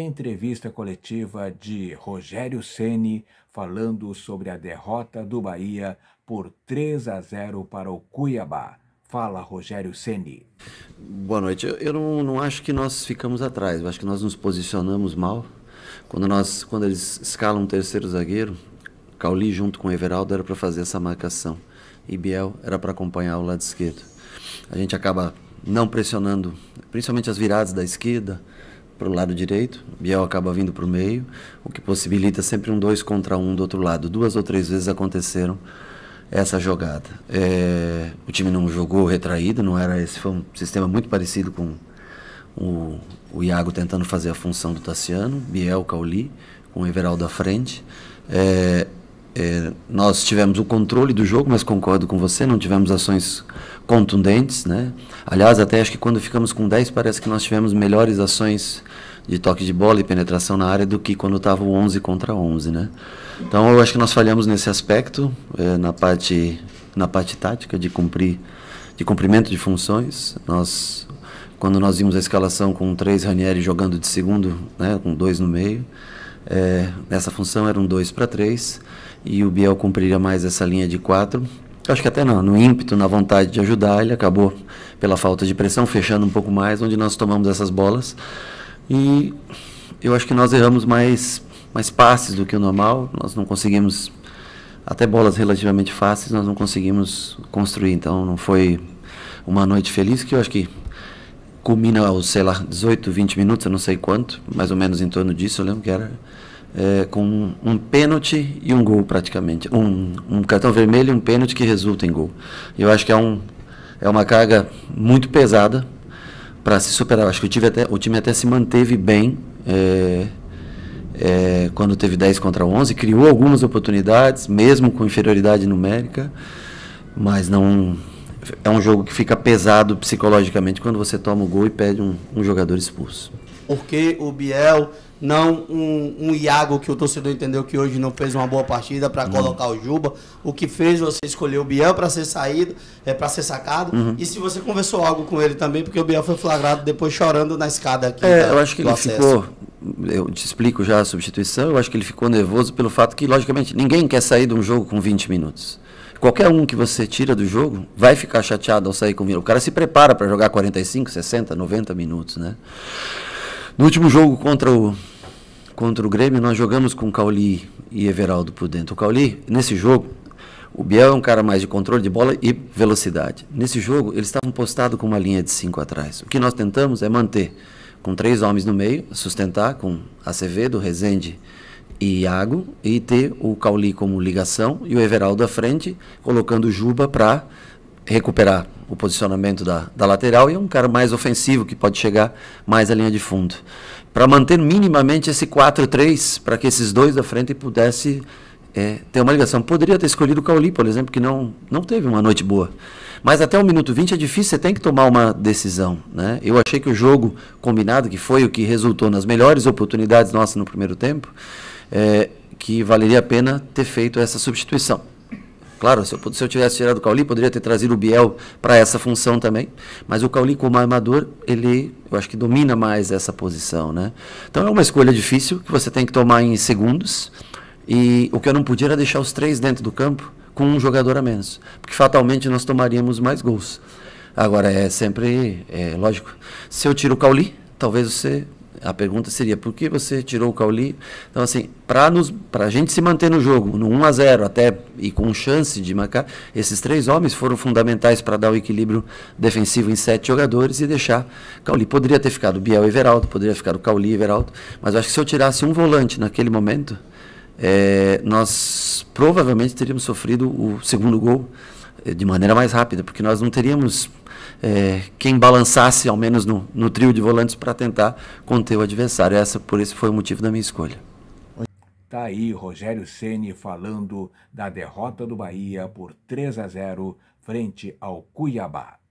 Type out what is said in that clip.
entrevista coletiva de Rogério Ceni falando sobre a derrota do Bahia por 3 a 0 para o Cuiabá. Fala, Rogério Ceni. Boa noite. Eu, não, não acho que nós ficamos atrás. Eu acho que nós nos posicionamos mal. Quando, nós, quando eles escalam um terceiro zagueiro, Cauli junto com Everaldo era para fazer essa marcação. E Biel era para acompanhar o lado esquerdo. A gente acaba não pressionando, principalmente as viradas da esquerda, para o lado direito, Biel acaba vindo para o meio, o que possibilita sempre um dois contra um do outro lado. Duas ou três vezes aconteceram essa jogada. É, o time não jogou retraído, não era esse foi um sistema muito parecido com o, o Iago tentando fazer a função do Tassiano, Biel, Cauli, com o Everaldo à frente. É, é, nós tivemos o controle do jogo, mas concordo com você, não tivemos ações contundentes, né? Aliás, até acho que quando ficamos com 10, parece que nós tivemos melhores ações de toque de bola e penetração na área do que quando estava 11 contra 11, né? Então, eu acho que nós falhamos nesse aspecto, é, na parte na parte tática de cumprir de cumprimento de funções. Nós quando nós vimos a escalação com três Ranieri jogando de segundo, né, com dois no meio, é, nessa função eram dois para três e o Biel cumpriria mais essa linha de quatro. acho que até não, no ímpeto, na vontade de ajudar, ele acabou pela falta de pressão, fechando um pouco mais, onde nós tomamos essas bolas. E eu acho que nós erramos mais, mais passes do que o normal, nós não conseguimos, até bolas relativamente fáceis, nós não conseguimos construir. Então não foi uma noite feliz que eu acho que culmina aos, sei lá, 18, 20 minutos, eu não sei quanto, mais ou menos em torno disso, eu lembro que era é, com um, pênalti e um gol praticamente. Um, um cartão vermelho e um pênalti que resulta em gol. Eu acho que é, um, é uma carga muito pesada para se superar. Eu acho que o time até, o time até se manteve bem é, é, quando teve 10 contra 11, criou algumas oportunidades, mesmo com inferioridade numérica, mas não é um jogo que fica pesado psicologicamente quando você toma o gol e pede um, um jogador expulso. Porque o Biel, não um, um, Iago que o torcedor entendeu que hoje não fez uma boa partida para uhum. colocar o Juba. O que fez você escolher o Biel para ser saído, é, para ser sacado. Uhum. E se você conversou algo com ele também, porque o Biel foi flagrado depois chorando na escada aqui. É, da, eu acho que ele acesso. ficou. Eu te explico já a substituição. Eu acho que ele ficou nervoso pelo fato que, logicamente, ninguém quer sair de um jogo com 20 minutos. Qualquer um que você tira do jogo vai ficar chateado ao sair com o Vila. O cara se prepara para jogar 45, 60, 90 minutos, né? No último jogo contra o contra o Grêmio, nós jogamos com o Cauli e Everaldo por dentro. O Cauli, nesse jogo, o Biel é um cara mais de controle de bola e velocidade. Nesse jogo, eles estavam postados com uma linha de cinco atrás. O que nós tentamos é manter com três homens no meio, sustentar com Acevedo, Rezende e Iago e ter o Cauli como ligação e o Everaldo à frente, colocando o Juba para recuperar o posicionamento da, da lateral e é um cara mais ofensivo que pode chegar mais à linha de fundo. Para manter minimamente esse 4-3, para que esses dois da frente pudessem é, tem uma ligação. Poderia ter escolhido o Cauli, por exemplo, que não, não teve uma noite boa. Mas até o minuto 20 é difícil, você tem que tomar uma decisão. Né? Eu achei que o jogo combinado, que foi o que resultou nas melhores oportunidades nossas no primeiro tempo, é, que valeria a pena ter feito essa substituição. Claro, se eu, se eu tivesse tirado o Cauli, poderia ter trazido o Biel para essa função também. Mas o Cauli, como armador, ele, eu acho que domina mais essa posição. Né? Então é uma escolha difícil que você tem que tomar em segundos e o que eu não podia era deixar os três dentro do campo com um jogador a menos, porque fatalmente nós tomaríamos mais gols. Agora é sempre, é, lógico, se eu tiro o Cauli, talvez você a pergunta seria por que você tirou o Cauli? Então assim, para nos para a gente se manter no jogo, no 1 a 0 até e com chance de marcar, esses três homens foram fundamentais para dar o equilíbrio defensivo em sete jogadores e deixar Cauli poderia ter ficado Biel e Everaldo, poderia ficar o Cauli e Everaldo, mas acho que se eu tirasse um volante naquele momento, é, nós provavelmente teríamos sofrido o segundo gol eh, de maneira mais rápida, porque nós não teríamos é, quem balançasse, ao menos no, no trio de volantes, para tentar conter o adversário. Essa, por esse foi o motivo da minha escolha. Tá aí Rogério Ceni falando da derrota do Bahia por 3 a 0 frente ao Cuiabá.